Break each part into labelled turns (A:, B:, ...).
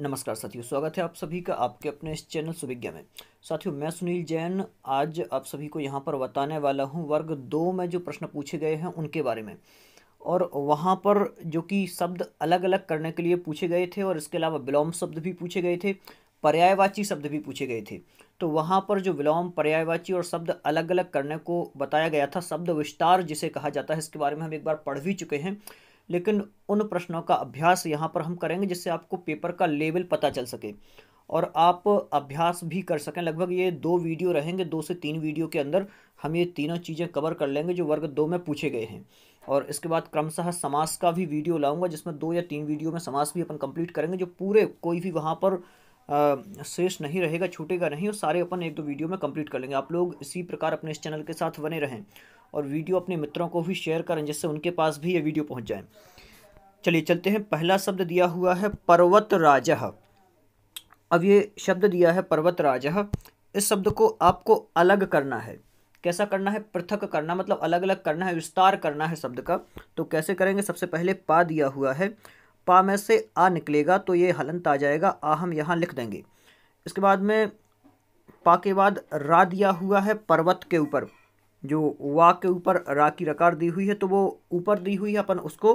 A: नमस्कार साथियों स्वागत है आप सभी का आपके अपने इस चैनल सुविज्ञा में साथियों मैं सुनील जैन आज आप सभी को यहाँ पर बताने वाला हूँ वर्ग दो में जो प्रश्न पूछे गए हैं उनके बारे में और वहाँ पर जो कि शब्द अलग अलग करने के लिए पूछे गए थे और इसके अलावा विलोम शब्द भी पूछे गए थे पर्यायवाची शब्द भी पूछे गए थे तो वहाँ पर जो विलोम पर्यायवाची और शब्द अलग अलग करने को बताया गया था शब्द विस्तार जिसे कहा जाता है इसके बारे में हम एक बार पढ़ भी चुके हैं लेकिन उन प्रश्नों का अभ्यास यहाँ पर हम करेंगे जिससे आपको पेपर का लेवल पता चल सके और आप अभ्यास भी कर सकें लगभग ये दो वीडियो रहेंगे दो से तीन वीडियो के अंदर हम ये तीनों चीज़ें कवर कर लेंगे जो वर्ग दो में पूछे गए हैं और इसके बाद क्रमशः समास का भी वीडियो लाऊंगा जिसमें दो या तीन वीडियो में समास भी अपन कंप्लीट करेंगे जो पूरे कोई भी वहाँ पर शेष नहीं रहेगा छूटेगा नहीं और सारे अपन एक दो वीडियो में कंप्लीट कर लेंगे आप लोग इसी प्रकार अपने इस चैनल के साथ बने रहें और वीडियो अपने मित्रों को भी शेयर करें जिससे उनके पास भी ये वीडियो पहुँच जाए चलिए चलते हैं पहला शब्द दिया हुआ है पर्वत राज अब ये शब्द दिया है पर्वत राज इस शब्द को आपको अलग करना है कैसा करना है पृथक करना मतलब अलग अलग करना है विस्तार करना है शब्द का तो कैसे करेंगे सबसे पहले पा दिया हुआ है पा में से आ निकलेगा तो ये हलंत आ जाएगा आ हम यहाँ लिख देंगे इसके बाद में पा के बाद रा दिया हुआ है पर्वत के ऊपर जो वा के ऊपर रा की रकार दी हुई है तो वो ऊपर दी हुई है अपन उसको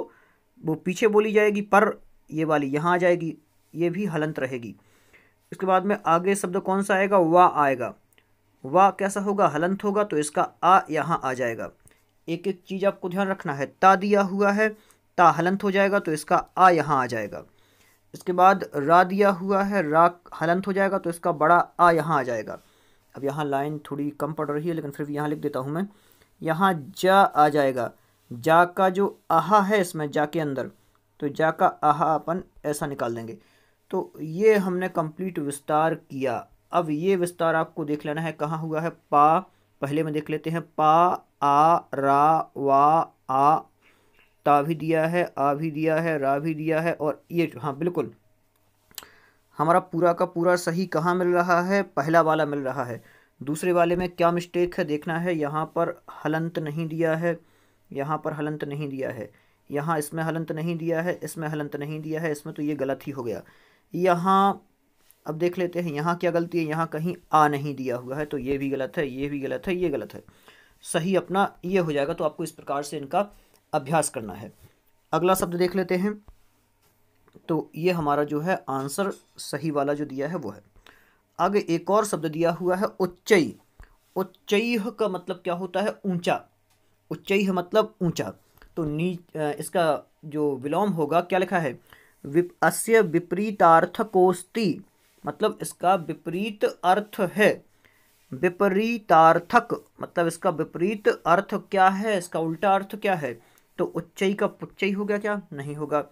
A: वो पीछे बोली जाएगी पर ये वाली यहाँ आ जाएगी ये भी हलंत रहेगी इसके बाद में आगे शब्द कौन सा आएगा वा आएगा वा कैसा होगा हलंत होगा तो इसका आ यहाँ आ जाएगा एक एक चीज़ आपको ध्यान रखना है ता दिया हुआ है ता हलंत हो जाएगा तो इसका आ यहाँ आ जाएगा इसके बाद रा दिया हुआ है रा हलंत हो जाएगा तो इसका बड़ा आ यहाँ आ जाएगा अब यहाँ लाइन थोड़ी कम पड़ रही है लेकिन फिर भी यहाँ लिख देता हूँ मैं यहाँ जा आ जाएगा जा का जो आहा है इसमें जा के अंदर तो जा का आहा अपन ऐसा निकाल देंगे तो ये हमने कंप्लीट विस्तार किया अब ये विस्तार आपको देख लेना है कहाँ हुआ है पा पहले में देख लेते हैं पा आ रा वा आ ता भी दिया है आ भी दिया है रा भी दिया है और ये हाँ बिल्कुल हमारा पूरा का पूरा सही कहाँ मिल रहा है पहला वाला मिल रहा है दूसरे वाले में क्या मिस्टेक है देखना है यहाँ पर हलंत नहीं दिया है यहाँ पर हलंत नहीं दिया है यहाँ इसमें हलंत नहीं दिया है इसमें हलंत नहीं दिया है इसमें तो ये गलत ही हो गया यहाँ अब देख लेते हैं यहाँ क्या गलती है यहाँ कहीं आ नहीं दिया हुआ है तो ये भी गलत है ये भी गलत है ये गलत है सही अपना ये हो जाएगा तो आपको इस प्रकार से इनका अभ्यास करना है अगला शब्द देख लेते हैं तो ये हमारा जो है आंसर सही वाला जो दिया है वो है आगे एक और शब्द दिया हुआ है उच्चई उच्चई का मतलब क्या होता है ऊंचा उच्चई मतलब ऊंचा तो नी इसका जो विलोम होगा क्या लिखा है विप अस्य विपरीतार्थ कोस्ती मतलब इसका विपरीत अर्थ है विपरीतार्थक मतलब इसका विपरीत अर्थ क्या है इसका उल्टा अर्थ क्या है तो उच्चई का पुच्चई हो गया क्या नहीं होगा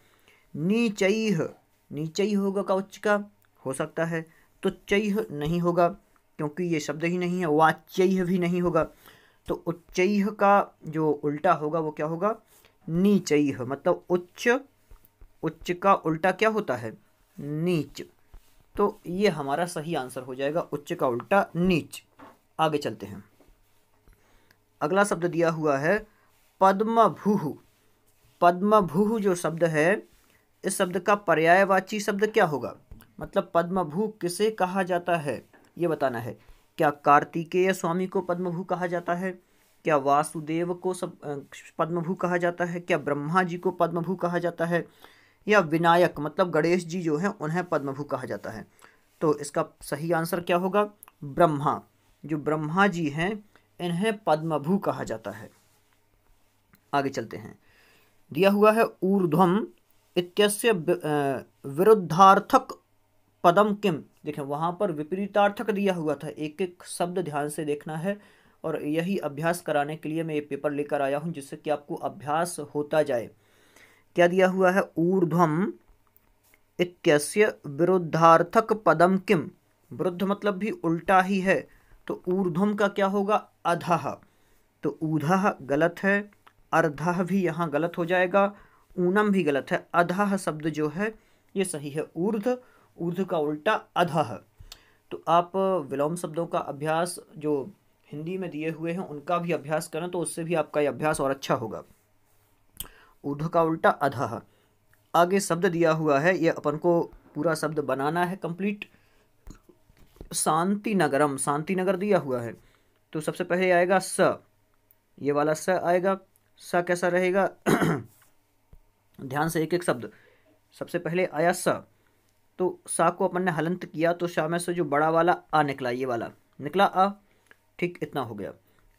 A: नीचैह नीचई होगा का उच्च का हो सकता है तो चैह नहीं होगा क्योंकि ये शब्द ही नहीं है वाचैह भी नहीं होगा तो उच्चैह का जो उल्टा होगा वो क्या होगा नीचैह मतलब उच्च उच्च का उल्टा क्या होता है नीच तो ये हमारा सही आंसर हो जाएगा उच्च का उल्टा नीच आगे चलते हैं अगला शब्द दिया हुआ है पद्मभूह पद्मभूह जो शब्द है इस शब्द का पर्यायवाची शब्द क्या होगा मतलब पद्मभू किसे कहा जाता है ये बताना है क्या कार्तिकेय स्वामी को पद्मभू कहा जाता है क्या वासुदेव को सब पद्मभू कहा जाता है क्या ब्रह्मा जी को पद्मभू कहा जाता है या विनायक मतलब गणेश जी जो हैं उन्हें पद्मभू कहा जाता है तो इसका सही आंसर क्या होगा ब्रह्मा जो ब्रह्मा जी हैं इन्हें पद्मभू कहा जाता है आगे चलते हैं दिया हुआ है ऊर्ध्वम इत्यस्य विरुद्धार्थक पदम किम देखें वहाँ पर विपरीतार्थक दिया हुआ था एक एक शब्द ध्यान से देखना है और यही अभ्यास कराने के लिए मैं ये पेपर लेकर आया हूँ जिससे कि आपको अभ्यास होता जाए क्या दिया हुआ है ऊर्ध्वम इत्यस्य विरुद्धार्थक पदम किम वृद्ध मतलब भी उल्टा ही है तो ऊर्ध्वम का क्या होगा अधः तो ऊधः गलत है अर्धः भी यहाँ गलत हो जाएगा ऊनम भी गलत है अधः शब्द जो है ये सही है ऊर्ध ऊर्ध का उल्टा अधः तो आप विलोम शब्दों का अभ्यास जो हिंदी में दिए हुए हैं उनका भी अभ्यास करें तो उससे भी आपका ये अभ्यास और अच्छा होगा ऊर्ध का उल्टा अधः आगे शब्द दिया हुआ है ये अपन को पूरा शब्द बनाना है कंप्लीट शांति नगरम शांति नगर दिया हुआ है तो सबसे पहले आएगा स ये वाला स आएगा स कैसा रहेगा ध्यान से एक एक शब्द सबसे पहले आया सा तो सा को अपन ने हलंत किया तो शाह में से जो बड़ा वाला आ निकला ये वाला निकला आ ठीक इतना हो गया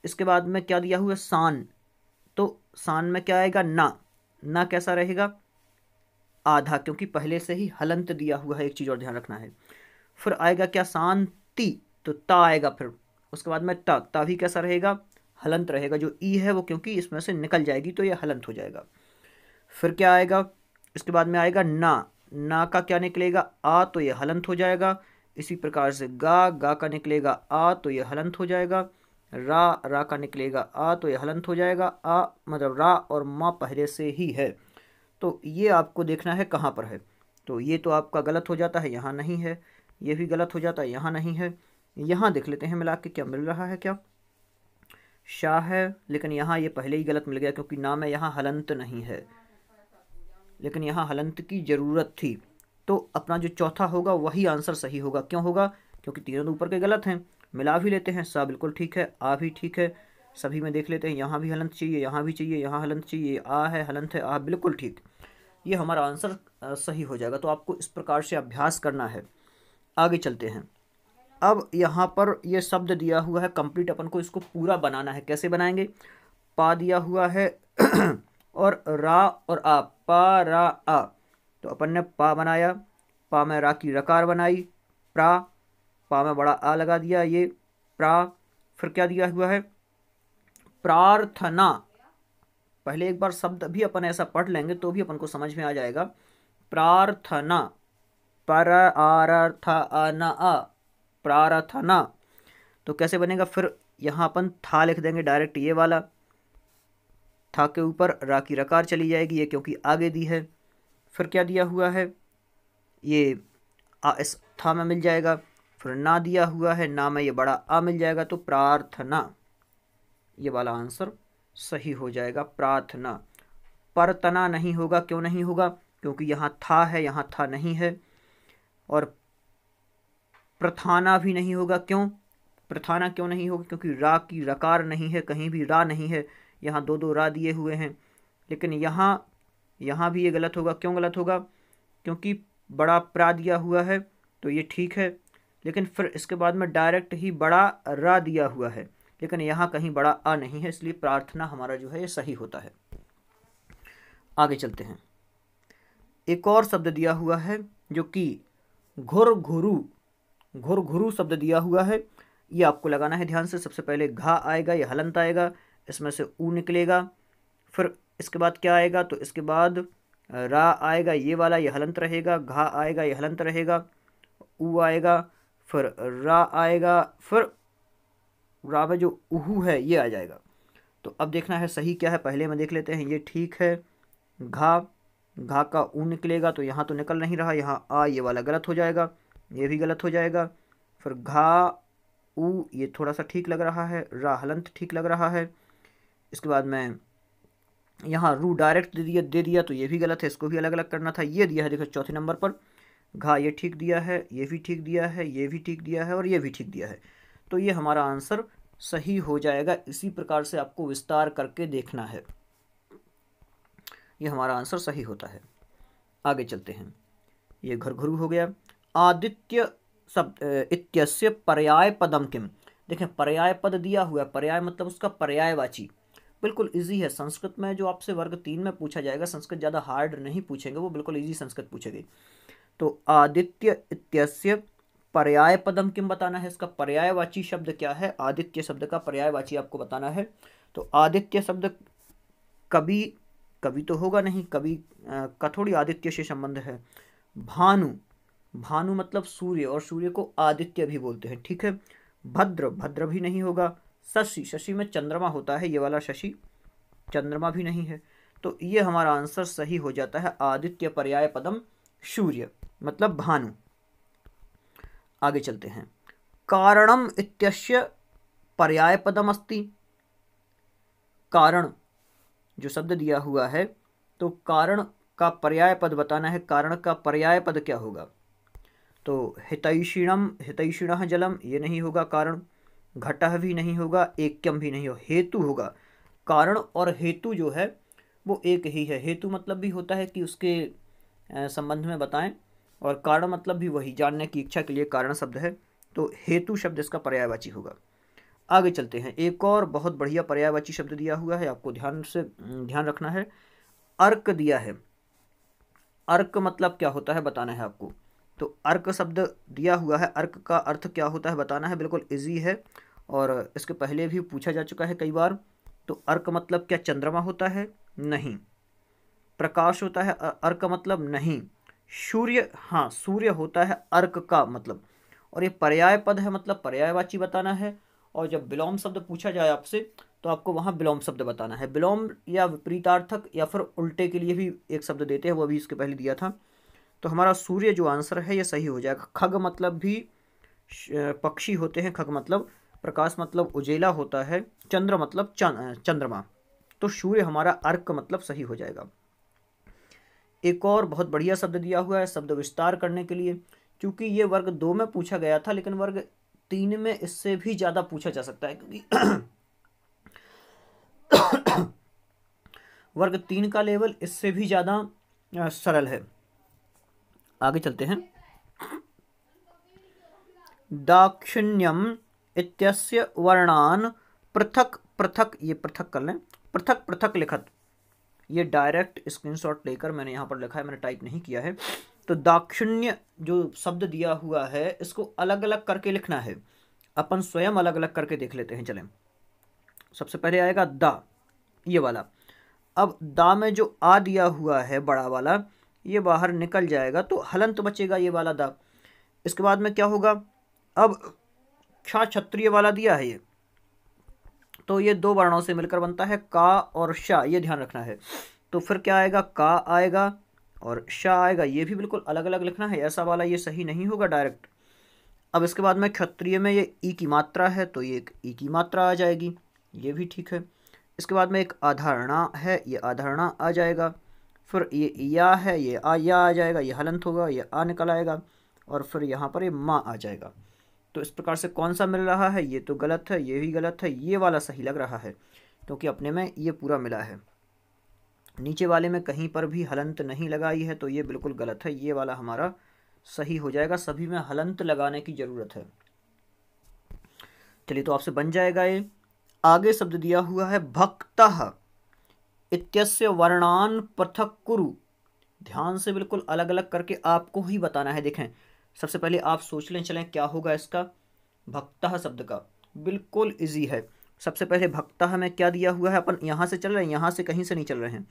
A: इसके बाद में क्या दिया हुआ सान तो सान में क्या आएगा ना ना कैसा रहेगा आधा क्योंकि पहले से ही हलंत दिया हुआ है एक चीज़ और ध्यान रखना है फिर आएगा क्या शांति तो ता आएगा फिर उसके बाद में ता ता भी कैसा रहेगा हलंत रहेगा जो ई है वो क्योंकि इसमें से निकल जाएगी तो ये हलंत हो जाएगा फिर क्या आएगा इसके बाद में आएगा ना ना का क्या निकलेगा आ तो ये हलंत हो जाएगा इसी प्रकार से गा गा का निकलेगा आ तो ये हलंत हो जाएगा रा रा का निकलेगा आ तो ये हलंत हो जाएगा आ मतलब रा और माँ पहले से ही है तो ये आपको देखना है कहाँ पर है तो ये तो आपका गलत हो जाता है यहाँ नहीं है ये भी गलत हो जाता है यहाँ नहीं है यहाँ देख लेते हैं मिला के क्या मिल रहा है क्या शाह है लेकिन यहाँ ये पहले ही गलत मिल गया क्योंकि नाम है यहाँ हलंत नहीं है लेकिन यहाँ हलंत की ज़रूरत थी तो अपना जो चौथा होगा वही आंसर सही होगा क्यों होगा क्योंकि तीनों तो ऊपर के गलत हैं मिला भी लेते हैं सा बिल्कुल ठीक है आ भी ठीक है सभी में देख लेते हैं यहाँ भी हलंत चाहिए यहाँ भी चाहिए यहाँ हलंत चाहिए आ है हलंत है आ बिल्कुल ठीक ये हमारा आंसर सही हो जाएगा तो आपको इस प्रकार से अभ्यास करना है आगे चलते हैं अब यहाँ पर यह शब्द दिया हुआ है कंप्लीट अपन को इसको पूरा बनाना है कैसे बनाएंगे पा दिया हुआ है और रा और आप पा रा आ तो अपन ने पा बनाया पा में रा की रकार बनाई प्रा पा में बड़ा आ लगा दिया ये प्रा फिर क्या दिया हुआ है प्रार्थना पहले एक बार शब्द भी अपन ऐसा पढ़ लेंगे तो भी अपन को समझ में आ जाएगा प्रार्थना पर आरथ न प्रार्थना तो कैसे बनेगा फिर यहाँ अपन था लिख देंगे डायरेक्ट ये वाला था के ऊपर रा की रकार चली जाएगी ये क्योंकि आगे दी है फिर क्या दिया हुआ है ये आ इस था में मिल जाएगा फिर ना दिया हुआ है ना में ये बड़ा आ मिल जाएगा तो प्रार्थना ये वाला आंसर सही हो जाएगा प्रार्थना परतना नहीं होगा क्यों नहीं होगा क्योंकि यहाँ था है यहाँ था नहीं है और प्रथाना भी नहीं होगा क्यों प्रथाना क्यों नहीं होगा क्योंकि रा की रकार नहीं है कहीं भी रा नहीं है यहाँ दो दो रा दिए हुए हैं लेकिन यहाँ यहाँ भी ये गलत होगा क्यों गलत होगा क्योंकि बड़ा प्रा दिया हुआ है तो ये ठीक है लेकिन फिर इसके बाद में डायरेक्ट ही बड़ा रा दिया हुआ है लेकिन यहाँ कहीं बड़ा आ नहीं है इसलिए प्रार्थना हमारा जो है ये सही होता है आगे चलते हैं एक और शब्द दिया हुआ है जो कि घुर घुरु घुर घुरु शब्द दिया हुआ है ये आपको लगाना है ध्यान से सबसे पहले घा आएगा या हलंत आएगा इसमें से ऊ निकलेगा फिर इसके बाद क्या आएगा तो इसके बाद रा आएगा ये वाला ये हलंत रहेगा घा आएगा ये हलंत रहेगा ऊ आएगा फिर रा आएगा फिर रा में जो उहू है ये आ जाएगा तो अब देखना है सही क्या है पहले में देख लेते हैं ये ठीक है घा घा का ऊ निकलेगा तो यहाँ तो निकल नहीं रहा यहाँ आ ये वाला गलत हो जाएगा ये भी गलत हो जाएगा फिर घा ऊ ये थोड़ा सा ठीक लग रहा है रा हलंत ठीक लग रहा है इसके बाद मैं यहाँ रू डायरेक्ट दे दिया दे दिया तो ये भी गलत है इसको भी अलग अलग करना था ये दिया है देखो चौथे नंबर पर घा ये ठीक दिया है ये भी ठीक दिया है ये भी ठीक दिया है और ये भी ठीक दिया है तो ये हमारा आंसर सही हो जाएगा इसी प्रकार से आपको विस्तार करके देखना है ये हमारा आंसर सही होता है आगे चलते हैं ये घर घुरु हो गया आदित्य शब्द इत्यस्य पर्याय पदम किम देखें पर्याय पद दिया हुआ है पर्याय मतलब उसका पर्यायवाची बिल्कुल ईजी है संस्कृत में जो आपसे वर्ग तीन में पूछा जाएगा संस्कृत ज़्यादा हार्ड नहीं पूछेंगे वो बिल्कुल ईजी संस्कृत पूछेगी तो आदित्य इत्यस्य पर्याय पदम किम बताना है इसका पर्यायवाची शब्द क्या है आदित्य शब्द का पर्यायवाची आपको बताना है तो आदित्य शब्द कभी कभी तो होगा नहीं कभी का थोड़ी आदित्य से संबंध है भानु भानु मतलब सूर्य और सूर्य को आदित्य भी बोलते हैं ठीक है भद्र भद्र भी नहीं होगा शशि शशि में चंद्रमा होता है ये वाला शशि चंद्रमा भी नहीं है तो ये हमारा आंसर सही हो जाता है आदित्य पर्याय पदम सूर्य मतलब भानु आगे चलते हैं कारणम इत्यस्य पर्याय पदम अस्ति कारण जो शब्द दिया हुआ है तो कारण का पर्याय पद बताना है कारण का पर्याय पद क्या होगा तो हितैषिणम हितैषिण जलम ये नहीं होगा कारण घटा भी नहीं होगा एकम भी नहीं हो हेतु होगा कारण और हेतु जो है वो एक ही है हेतु मतलब भी होता है कि उसके संबंध में बताएं और कारण मतलब भी वही जानने की इच्छा के लिए कारण शब्द है तो हेतु शब्द इसका पर्यायवाची होगा आगे चलते हैं एक और बहुत बढ़िया पर्यायवाची शब्द दिया हुआ है आपको ध्यान से ध्यान रखना है अर्क दिया है अर्क मतलब क्या होता है बताना है आपको तो अर्क शब्द दिया हुआ है अर्क का अर्थ क्या होता है बताना है बिल्कुल इजी है और इसके पहले भी पूछा जा चुका है कई बार तो अर्क मतलब क्या चंद्रमा होता है नहीं प्रकाश होता है अर्क मतलब नहीं सूर्य हाँ सूर्य होता है अर्क का मतलब और ये पर्याय पद है मतलब पर्यायवाची बताना है और जब विलोम शब्द पूछा जाए आपसे तो आपको वहाँ विलोम शब्द बताना है विलोम या विपरीतार्थक या फिर उल्टे के लिए भी एक शब्द देते हैं वो भी इसके पहले दिया था तो हमारा सूर्य जो आंसर है ये सही हो जाएगा खग मतलब भी पक्षी होते हैं खग मतलब प्रकाश मतलब उजेला होता है चंद्र मतलब चंद्रमा तो सूर्य हमारा अर्क मतलब सही हो जाएगा एक और बहुत बढ़िया शब्द दिया हुआ है शब्द विस्तार करने के लिए क्योंकि ये वर्ग दो में पूछा गया था लेकिन वर्ग तीन में इससे भी ज़्यादा पूछा जा सकता है क्योंकि वर्ग तीन का लेवल इससे भी ज़्यादा सरल है आगे चलते हैं दाक्षिण्यम इत्यस्य वर्णान पृथक पृथक ये पृथक कर लें पृथक पृथक लिखत ये डायरेक्ट स्क्रीनशॉट लेकर मैंने यहाँ पर लिखा है मैंने टाइप नहीं किया है तो दाक्षिण्य जो शब्द दिया हुआ है इसको अलग अलग करके लिखना है अपन स्वयं अलग अलग करके देख लेते हैं चलें सबसे पहले आएगा दा ये वाला अब दा में जो आ दिया हुआ है बड़ा वाला ये बाहर निकल जाएगा तो हलंत बचेगा ये वाला दा इसके बाद में क्या होगा अब क्षा क्षत्रिय वाला दिया है ये तो ये दो वर्णों से मिलकर बनता है का और शाह ये ध्यान रखना है तो फिर क्या आएगा का आएगा और शाह आएगा ये भी बिल्कुल अलग अलग लिखना है ऐसा वाला ये सही नहीं होगा डायरेक्ट अब इसके बाद में क्षत्रिय में ये ई की मात्रा है तो ये एक ई की मात्रा आ जाएगी ये भी ठीक है इसके बाद में एक आधारणा है ये आधारणा आ जाएगा फिर ये या है ये आ या आ जाएगा ये हलंत होगा ये आ निकल आएगा और फिर यहाँ पर ये माँ आ जाएगा तो इस प्रकार से कौन सा मिल रहा है ये तो गलत है ये भी गलत है ये वाला सही लग रहा है क्योंकि तो अपने में ये पूरा मिला है नीचे वाले में कहीं पर भी हलंत नहीं लगाई है तो ये बिल्कुल गलत है ये वाला हमारा सही हो जाएगा सभी में हलंत लगाने की ज़रूरत है चलिए तो आपसे बन जाएगा ये आगे शब्द दिया हुआ है भक्त इत्यस्य वर्णान पृथक कुरु ध्यान से बिल्कुल अलग अलग करके आपको ही बताना है देखें सबसे पहले आप सोच लें चलें क्या होगा इसका भक्ता शब्द का बिल्कुल ईजी है सबसे पहले भक्ता में क्या दिया हुआ है अपन यहाँ से चल रहे हैं यहाँ से कहीं से नहीं चल रहे हैं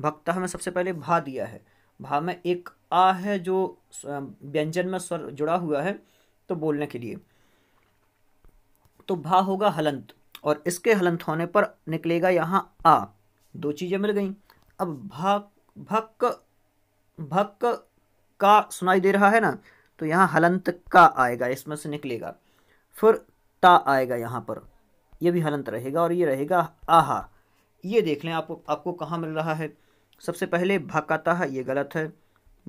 A: भक्ता में सबसे पहले भा दिया है भा में एक आ है जो व्यंजन में स्वर जुड़ा हुआ है तो बोलने के लिए तो भा होगा हलंत और इसके हलंत होने पर निकलेगा यहाँ आ दो चीज़ें मिल गई अब भा भक भक का सुनाई दे रहा है ना तो यहाँ हलंत का आएगा इसमें से निकलेगा फिर ता आएगा यहाँ पर ये भी हलंत रहेगा और ये रहेगा आहा ये देख लें आपको आपको कहाँ मिल रहा है सबसे पहले भाकाता ये गलत है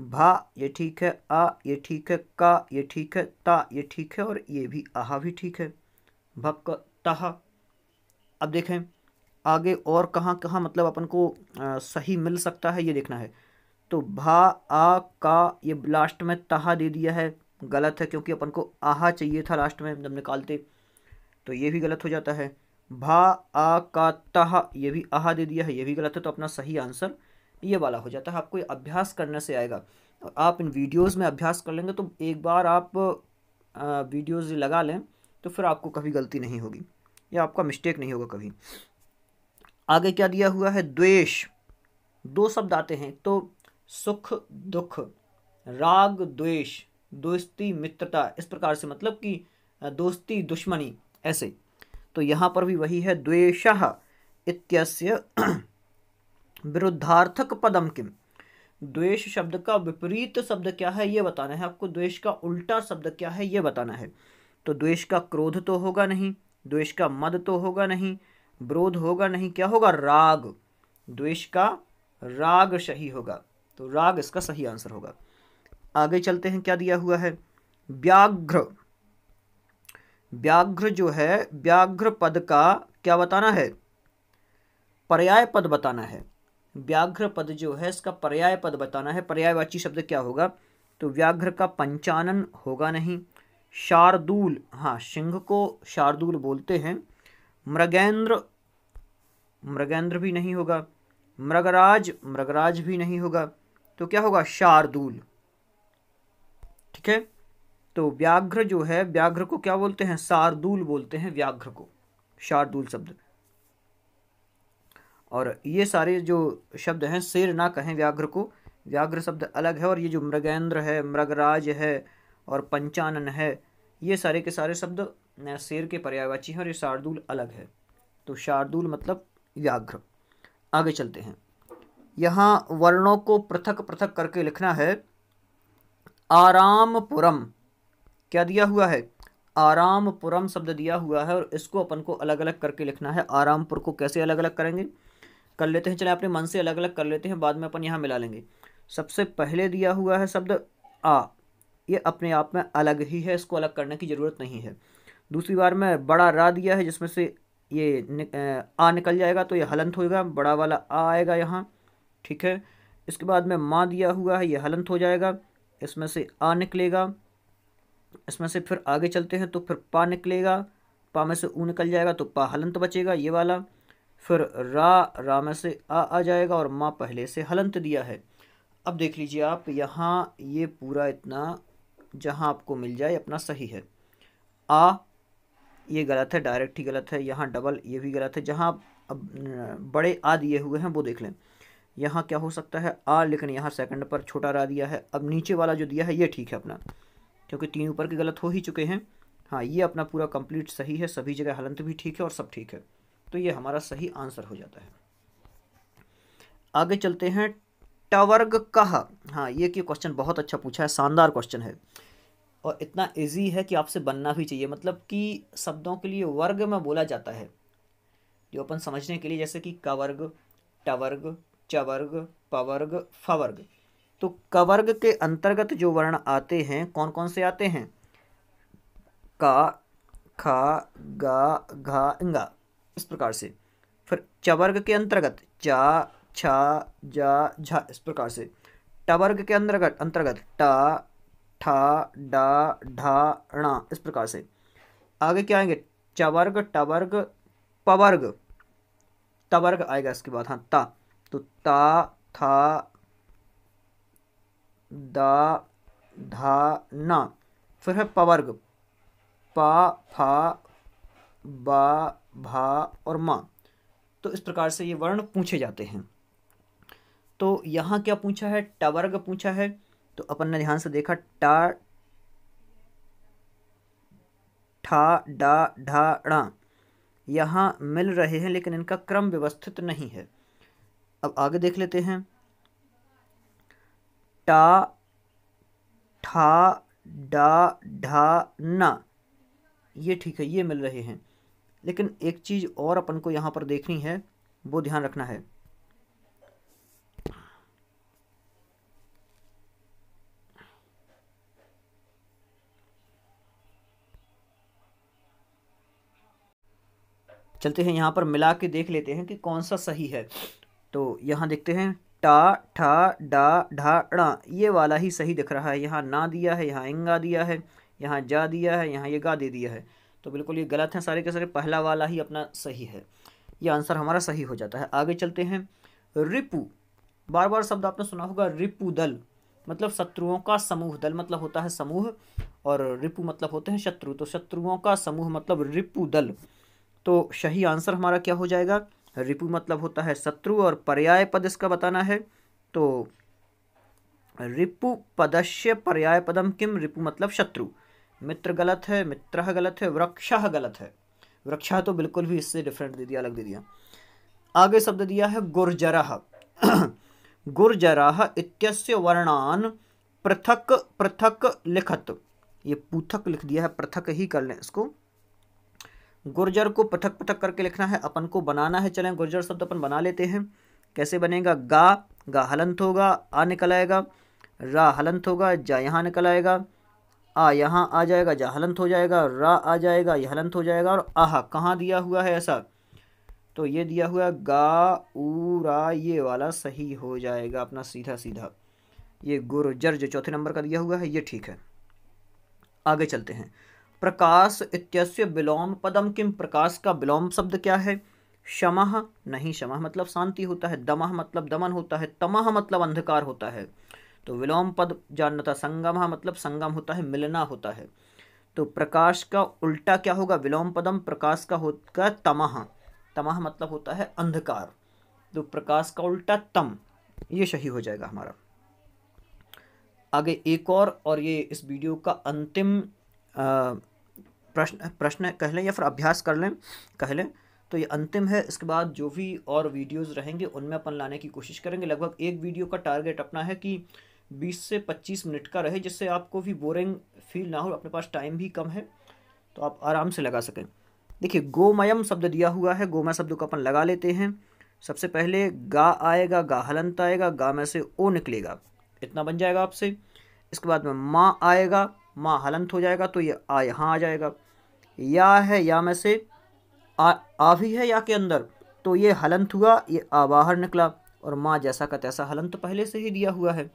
A: भा ये ठीक है आ ये ठीक है का ये ठीक है ता ये ठीक है और ये भी आहा भी ठीक है भक तहा अब देखें आगे और कहाँ कहाँ मतलब अपन को आ, सही मिल सकता है ये देखना है तो भा आ का ये लास्ट में तहा दे दिया है गलत है क्योंकि अपन को आहा चाहिए था लास्ट में जब निकालते तो ये भी गलत हो जाता है भा आ का तहा ये भी आहा दे दिया है ये भी गलत है तो अपना सही आंसर ये वाला हो जाता है आपको ये अभ्यास करने से आएगा और आप इन वीडियोज में अभ्यास कर लेंगे तो एक बार आप वीडियोज लगा लें तो फिर आपको कभी गलती नहीं होगी या आपका मिस्टेक नहीं होगा कभी आगे क्या दिया हुआ है द्वेष दो शब्द आते हैं तो सुख दुख राग द्वेष दोस्ती मित्रता इस प्रकार से मतलब कि दोस्ती दुश्मनी ऐसे तो यहाँ पर भी वही है द्वेष इत्यस्य विरुद्धार्थक पदम किम द्वेष शब्द का विपरीत शब्द क्या है ये बताना है आपको द्वेष का उल्टा शब्द क्या है ये बताना है तो द्वेष का क्रोध तो होगा नहीं द्वेष का मद तो होगा नहीं विरोध होगा नहीं क्या होगा राग द्वेष का राग सही होगा तो राग इसका सही आंसर होगा आगे चलते हैं क्या दिया हुआ है व्याघ्र व्याघ्र जो है व्याघ्र पद का क्या बताना है पर्याय पद बताना है व्याघ्र पद जो है इसका पर्याय पद बताना है पर्यायवाची शब्द क्या होगा तो व्याघ्र का पंचानन होगा नहीं शार्दूल हाँ सिंह को शार्दूल बोलते हैं मृगेंद्र मृगेंद्र भी नहीं होगा मृगराज मृगराज भी नहीं होगा तो क्या होगा शार्दूल ठीक है तो व्याघ्र जो है व्याघ्र को क्या बोलते हैं शार्दूल बोलते हैं व्याघ्र को शार्दूल शब्द और ये सारे जो शब्द हैं शेर ना कहें व्याघ्र को व्याघ्र शब्द अलग है और ये जो मृगेंद्र है मृगराज है और पंचानन है ये सारे के सारे शब्द शेर के पर्यायवाची हैं और ये शार्दूल अलग है तो शार्दूल मतलब व्याघ्र आगे चलते हैं यहाँ वर्णों को पृथक पृथक करके लिखना है आरामपुरम क्या दिया हुआ है आरामपुरम शब्द दिया हुआ है और इसको अपन को अलग अलग करके लिखना है आरामपुर को कैसे अलग अलग करेंगे कर लेते हैं चले अपने मन से अलग अलग कर लेते हैं बाद में अपन यहाँ मिला लेंगे सबसे पहले दिया हुआ है शब्द आ ये अपने आप में अलग ही है इसको अलग करने की ज़रूरत नहीं है दूसरी बार में बड़ा रा दिया है जिसमें से ये आ निकल जाएगा तो ये हलंत होएगा बड़ा वाला आ आएगा यहाँ ठीक है इसके बाद में माँ दिया हुआ है ये हलंत हो जाएगा इसमें से आ निकलेगा इसमें से फिर आगे चलते हैं तो फिर पा निकलेगा पा में से ऊ निकल जाएगा तो पा हलंत बचेगा ये वाला फिर रा रा में से आ आ जाएगा और माँ पहले से हलंत दिया है अब देख लीजिए आप यहाँ ये पूरा इतना जहाँ आपको मिल जाए अपना सही है आ ये गलत है डायरेक्ट ही गलत है यहाँ डबल ये भी गलत है जहाँ अब बड़े आ दिए हुए हैं वो देख लें यहाँ क्या हो सकता है आ लेकिन यहाँ सेकंड पर छोटा रा दिया है अब नीचे वाला जो दिया है ये ठीक है अपना क्योंकि तीन ऊपर के गलत हो ही चुके हैं हाँ ये अपना पूरा कंप्लीट सही है सभी जगह हलंत भी ठीक है और सब ठीक है तो ये हमारा सही आंसर हो जाता है आगे चलते हैं टवर्ग कह हाँ ये कि क्वेश्चन बहुत अच्छा पूछा है शानदार क्वेश्चन है और इतना ईजी है कि आपसे बनना भी चाहिए मतलब कि शब्दों के लिए वर्ग में बोला जाता है जो अपन समझने के लिए जैसे कि कवर्ग टवर्ग चवर्ग पवर्ग फवर्ग तो कवर्ग के अंतर्गत जो वर्ण आते हैं कौन कौन से आते हैं का खा गा घा इंगा इस प्रकार से फिर चवर्ग के अंतर्गत चा छा जा झा इस प्रकार से टवर्ग के अंतर्गत अंतर्गत टा ठा डा ढा णा इस प्रकार से आगे क्या आएंगे चवर्ग टवर्ग पवर्ग तवर्ग आएगा इसके बाद हाँ ता तो ता था दा धा ना फिर है पवर्ग पा फा बा भा और मा तो इस प्रकार से ये वर्ण पूछे जाते हैं तो यहाँ क्या पूछा है टवर्ग पूछा है तो अपन ने ध्यान से देखा टा ठा डा ढा णा यहाँ मिल रहे हैं लेकिन इनका क्रम व्यवस्थित नहीं है अब आगे देख लेते हैं टा ठा डा ढा ना ये ठीक है ये मिल रहे हैं लेकिन एक चीज़ और अपन को यहां पर देखनी है वो ध्यान रखना है चलते हैं यहां पर मिला के देख लेते हैं कि कौन सा सही है तो यहाँ देखते हैं टा ठा डा ढा ढा ये वाला ही सही दिख रहा है यहाँ ना दिया है यहाँ इंगा दिया है यहाँ जा दिया है यहाँ ये गा दे दिया है तो बिल्कुल ये गलत है सारे के सारे पहला वाला ही अपना सही है ये आंसर हमारा सही हो जाता है आगे चलते हैं रिपु बार बार शब्द आपने सुना होगा रिपु दल मतलब शत्रुओं का समूह दल मतलब होता है समूह और रिपु मतलब होते हैं शत्रु तो शत्रुओं का समूह मतलब रिपु दल तो सही आंसर हमारा क्या हो जाएगा रिपु मतलब होता है शत्रु और पर्याय पद इसका बताना है तो रिपु पदस्य पर्याय पदम किम रिपु मतलब शत्रु मित्र गलत है मित्र गलत है वृक्ष गलत है वृक्ष तो बिल्कुल भी इससे डिफरेंट दे दिया अलग दे दिया आगे शब्द दिया है गुर्जरा गुर्जरा इत्यस्य वर्णान पृथक पृथक लिखत ये पृथक लिख दिया है पृथक ही कर लें इसको गुर्जर को पृथक पृथक करके लिखना है अपन को बनाना है चलें गुर्जर शब्द अपन बना लेते हैं कैसे बनेगा गा गा हलंत होगा आ निकल आएगा रा हलंत होगा जा यहाँ निकल आएगा आ यहाँ आ जाएगा जा हलंत हो जाएगा रा आ जाएगा यह हलंत हो जाएगा और आह कहाँ दिया हुआ है ऐसा तो ये दिया हुआ है गा ऊ रा ये वाला सही हो जाएगा अपना सीधा सीधा ये गुर्जर जो चौथे नंबर का दिया हुआ है ये ठीक है आगे चलते हैं प्रकाश इत्यस्य विलोम पदम किम प्रकाश का विलोम शब्द क्या है शमह नहीं शमह मतलब शांति होता है दमह मतलब दमन होता है तमह मतलब अंधकार होता है तो विलोम पद जानना था संगम मतलब संगम होता है मिलना होता है तो प्रकाश का उल्टा क्या होगा विलोम पदम प्रकाश का होगा तमह तमह मतलब होता है अंधकार तो प्रकाश का उल्टा तम ये सही हो जाएगा हमारा आगे एक और और ये इस वीडियो का अंतिम प्रश्न प्रश्न कह लें या फिर अभ्यास कर लें कह लें तो ये अंतिम है इसके बाद जो भी और वीडियोस रहेंगे उनमें अपन लाने की कोशिश करेंगे लगभग एक वीडियो का टारगेट अपना है कि 20 से 25 मिनट का रहे जिससे आपको भी बोरिंग फील ना हो अपने पास टाइम भी कम है तो आप आराम से लगा सकें देखिए गोमयम शब्द दिया हुआ है गोमय शब्द को अपन लगा लेते हैं सबसे पहले गा आएगा गा हलंत आएगा गा में से ओ निकलेगा इतना बन जाएगा आपसे इसके बाद में माँ आएगा माँ हलंत हो जाएगा तो ये आ यहाँ आ जाएगा या है या में से आ, आ भी है या के अंदर तो ये हलंत हुआ ये आ बाहर निकला और माँ जैसा का तैसा हलंत तो पहले से ही दिया हुआ है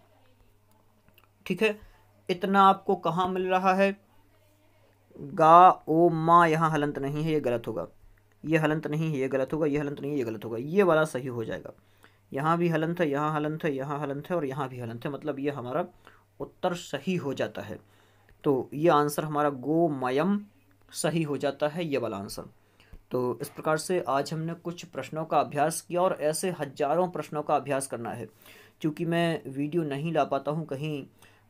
A: ठीक है इतना आपको कहाँ मिल रहा है गा ओ माँ यहाँ हलंत नहीं है ये गलत होगा ये हलंत नहीं है ये गलत होगा ये हलंत नहीं है ये गलत होगा ये वाला सही हो जाएगा यहाँ भी हलंत है यहाँ हलंत है यहाँ हलंत है और यहाँ भी हलंत है मतलब ये हमारा उत्तर सही हो जाता है तो ये आंसर हमारा गोमयम सही हो जाता है ये वाला आंसर तो इस प्रकार से आज हमने कुछ प्रश्नों का अभ्यास किया और ऐसे हजारों प्रश्नों का अभ्यास करना है क्योंकि मैं वीडियो नहीं ला पाता हूँ कहीं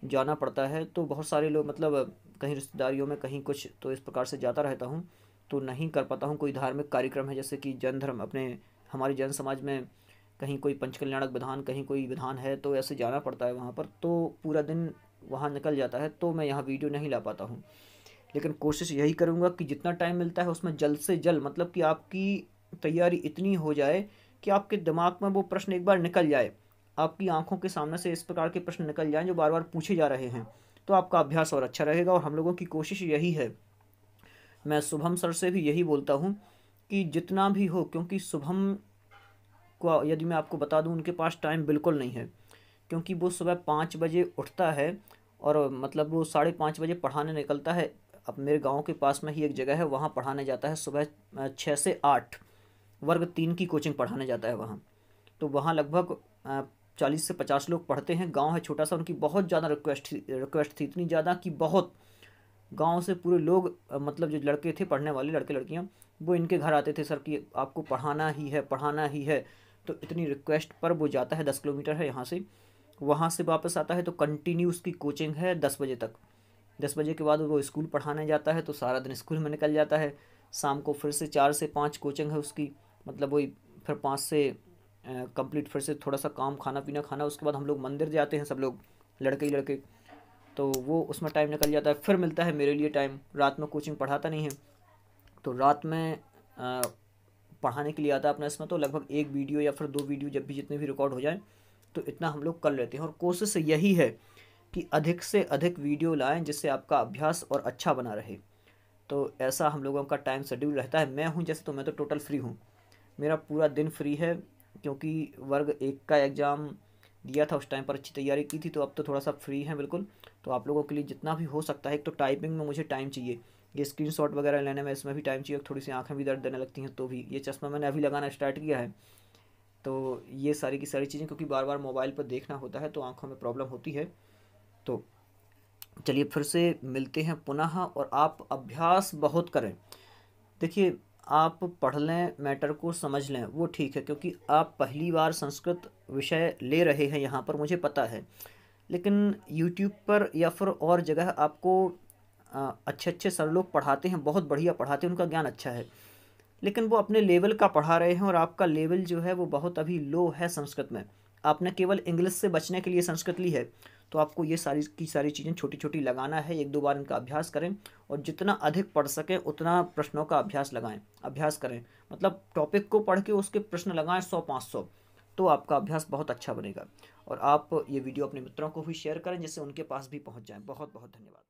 A: जाना पड़ता है तो बहुत सारे लोग मतलब कहीं रिश्तेदारियों में कहीं कुछ तो इस प्रकार से जाता रहता हूँ तो नहीं कर पाता हूँ कोई धार्मिक कार्यक्रम है जैसे कि जन धर्म अपने हमारे जन समाज में कहीं कोई पंचकल्याणक विधान कहीं कोई विधान है तो ऐसे जाना पड़ता है वहाँ पर तो पूरा दिन वहाँ निकल जाता है तो मैं यहाँ वीडियो नहीं ला पाता हूँ लेकिन कोशिश यही करूँगा कि जितना टाइम मिलता है उसमें जल्द से जल्द मतलब कि आपकी तैयारी इतनी हो जाए कि आपके दिमाग में वो प्रश्न एक बार निकल जाए आपकी आंखों के सामने से इस प्रकार के प्रश्न निकल जाएं जो बार बार पूछे जा रहे हैं तो आपका अभ्यास और अच्छा रहेगा और हम लोगों की कोशिश यही है मैं शुभम सर से भी यही बोलता हूँ कि जितना भी हो क्योंकि शुभम को यदि मैं आपको बता दूँ उनके पास टाइम बिल्कुल नहीं है क्योंकि वो सुबह पाँच बजे उठता है और मतलब वो साढ़े पाँच बजे पढ़ाने निकलता है अब मेरे गांव के पास में ही एक जगह है वहाँ पढ़ाने जाता है सुबह छः से आठ वर्ग तीन की कोचिंग पढ़ाने जाता है वहाँ तो वहाँ लगभग चालीस से पचास लोग पढ़ते हैं गांव है छोटा सा उनकी बहुत ज़्यादा रिक्वेस्ट थी रिक्वेस्ट थी इतनी ज़्यादा कि बहुत गांव से पूरे लोग मतलब जो लड़के थे पढ़ने वाले लड़के लड़कियाँ वो इनके घर आते थे सर कि आपको पढ़ाना ही है पढ़ाना ही है तो इतनी रिक्वेस्ट पर वो जाता है दस किलोमीटर है यहाँ से वहाँ से वापस आता है तो कंटिन्यू उसकी कोचिंग है दस बजे तक दस बजे के बाद वो स्कूल पढ़ाने जाता है तो सारा दिन स्कूल में निकल जाता है शाम को फिर से चार से पाँच कोचिंग है उसकी मतलब वही फिर पाँच से कंप्लीट फिर से थोड़ा सा काम खाना पीना खाना उसके बाद हम लोग मंदिर जाते हैं सब लोग लड़के ही लड़के तो वो उसमें टाइम निकल जाता है फिर मिलता है मेरे लिए टाइम रात में कोचिंग पढ़ाता नहीं है तो रात में आ, पढ़ाने के लिए आता है अपना इसमें तो लगभग एक वीडियो या फिर दो वीडियो जब भी जितने भी रिकॉर्ड हो जाए तो इतना हम लोग कर लेते हैं और कोशिश यही है कि अधिक से अधिक वीडियो लाएं जिससे आपका अभ्यास और अच्छा बना रहे तो ऐसा हम लोगों का टाइम शेड्यूल रहता है मैं हूँ जैसे तो मैं तो टोटल फ्री हूँ मेरा पूरा दिन फ्री है क्योंकि वर्ग एक का एग्ज़ाम दिया था उस टाइम पर अच्छी तैयारी की थी तो अब तो थोड़ा सा फ्री है बिल्कुल तो आप लोगों के लिए जितना भी हो सकता है एक तो टाइपिंग में मुझे टाइम चाहिए ये स्क्रीन शॉट वगैरह लेने में इसमें भी टाइम चाहिए थोड़ी सी आँखें भी दर्द देने लगती हैं तो भी ये चश्मा मैंने अभी लगाना स्टार्ट किया है तो ये सारी की सारी चीज़ें क्योंकि बार बार मोबाइल पर देखना होता है तो आँखों में प्रॉब्लम होती है तो चलिए फिर से मिलते हैं पुनः और आप अभ्यास बहुत करें देखिए आप पढ़ लें मैटर को समझ लें वो ठीक है क्योंकि आप पहली बार संस्कृत विषय ले रहे हैं यहाँ पर मुझे पता है लेकिन यूट्यूब पर या फिर और जगह आपको अच्छे अच्छे सर लोग पढ़ाते हैं बहुत बढ़िया पढ़ाते हैं उनका ज्ञान अच्छा है लेकिन वो अपने लेवल का पढ़ा रहे हैं और आपका लेवल जो है वो बहुत अभी लो है संस्कृत में आपने केवल इंग्लिश से बचने के लिए संस्कृत ली है तो आपको ये सारी की सारी चीज़ें छोटी छोटी लगाना है एक दो बार इनका अभ्यास करें और जितना अधिक पढ़ सकें उतना प्रश्नों का अभ्यास लगाएं अभ्यास करें मतलब टॉपिक को पढ़ के उसके प्रश्न लगाएं सौ पाँच सौ तो आपका अभ्यास बहुत अच्छा बनेगा और आप ये वीडियो अपने मित्रों को भी शेयर करें जिससे उनके पास भी पहुँच जाएँ बहुत बहुत धन्यवाद